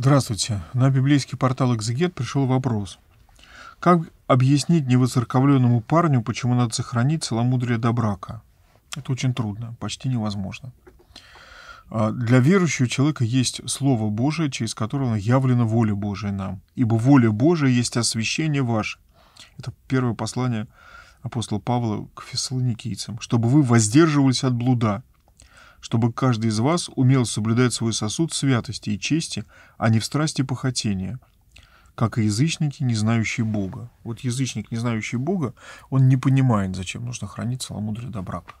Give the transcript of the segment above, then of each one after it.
Здравствуйте. На библейский портал «Экзегет» пришел вопрос. Как объяснить невоцерковленному парню, почему надо сохранить целомудрие до брака? Это очень трудно, почти невозможно. А, для верующего человека есть Слово Божие, через которое явлена воля Божия нам. Ибо воля Божия есть освящение ваше. Это первое послание апостола Павла к фессалоникийцам. Чтобы вы воздерживались от блуда – чтобы каждый из вас умел соблюдать свой сосуд святости и чести, а не в страсти похотения, как и язычники, не знающие Бога. Вот язычник, не знающий Бога, он не понимает, зачем нужно хранить целомудрие до брака.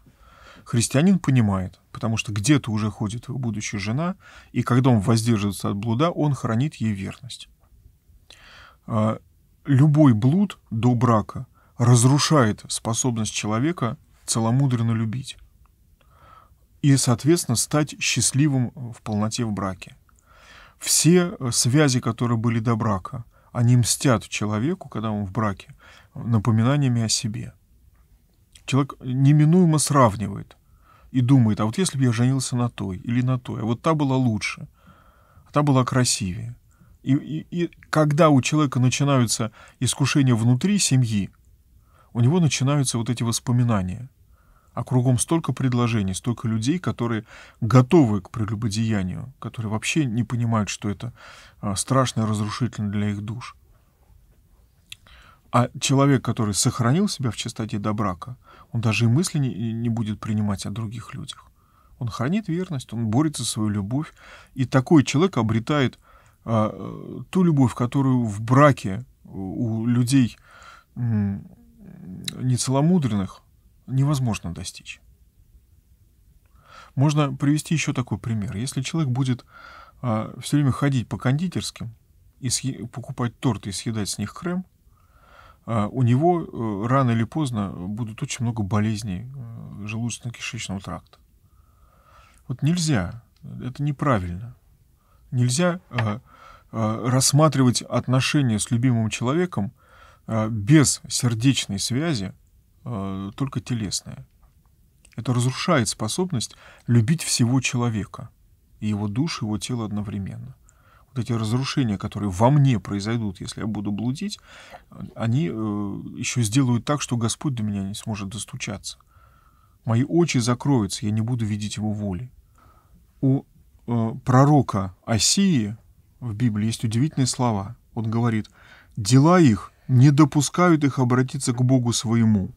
Христианин понимает, потому что где-то уже ходит его будущая жена, и когда он воздерживается от блуда, он хранит ей верность. А, любой блуд до брака разрушает способность человека целомудренно любить и, соответственно, стать счастливым в полноте в браке. Все э, связи, которые были до брака, они мстят человеку, когда он в браке, напоминаниями о себе. Человек неминуемо сравнивает и думает, а вот если бы я женился на той или на той, а вот та была лучше, а та была красивее. И, и, и когда у человека начинаются искушения внутри семьи, у него начинаются вот эти воспоминания – а кругом столько предложений, столько людей, которые готовы к прелюбодеянию, которые вообще не понимают, что это а, страшно и разрушительно для их душ. А человек, который сохранил себя в чистоте до брака, он даже и мысли не, не будет принимать о других людях. Он хранит верность, он борется за свою любовь. И такой человек обретает а, ту любовь, которую в браке у людей нецеломудренных невозможно достичь. Можно привести еще такой пример. Если человек будет а, все время ходить по кондитерским и съе- покупать торт и съедать с них крем, а, у него а, рано или поздно будут очень много болезней а, желудочно-кишечного тракта. Вот нельзя, это неправильно. Нельзя а, а, рассматривать отношения с любимым человеком а, без сердечной связи э, только телесное. Это разрушает способность любить всего человека, и его душу, и его тело одновременно. Вот эти разрушения, которые во мне произойдут, если я буду блудить, они э, еще сделают так, что Господь до меня не сможет достучаться. Мои очи закроются, я не буду видеть его воли. У э, пророка Осии в Библии есть удивительные слова. Он говорит, дела их не допускают их обратиться к Богу своему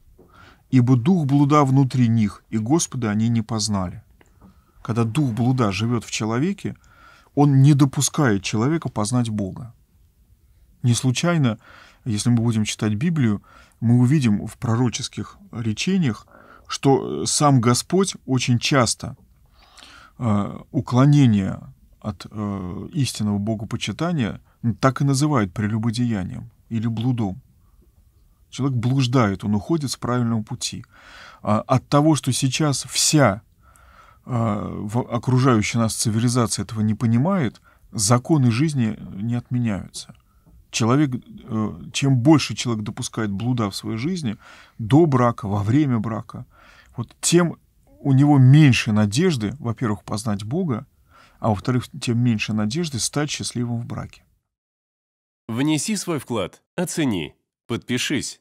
ибо дух блуда внутри них, и Господа они не познали. Когда дух блуда живет в человеке, он не допускает человека познать Бога. Не случайно, если мы будем читать Библию, мы увидим в пророческих речениях, что э, сам Господь очень часто э, уклонение от э, истинного богопочитания так и называет прелюбодеянием или блудом. Человек блуждает, он уходит с правильного пути. А от того, что сейчас вся а, окружающая нас цивилизация этого не понимает, законы жизни не отменяются. Человек, э, чем больше человек допускает блуда в своей жизни, до брака, во время брака, вот тем у него меньше надежды, во-первых, познать Бога, а во-вторых, тем меньше надежды стать счастливым в браке. Внеси свой вклад, оцени, подпишись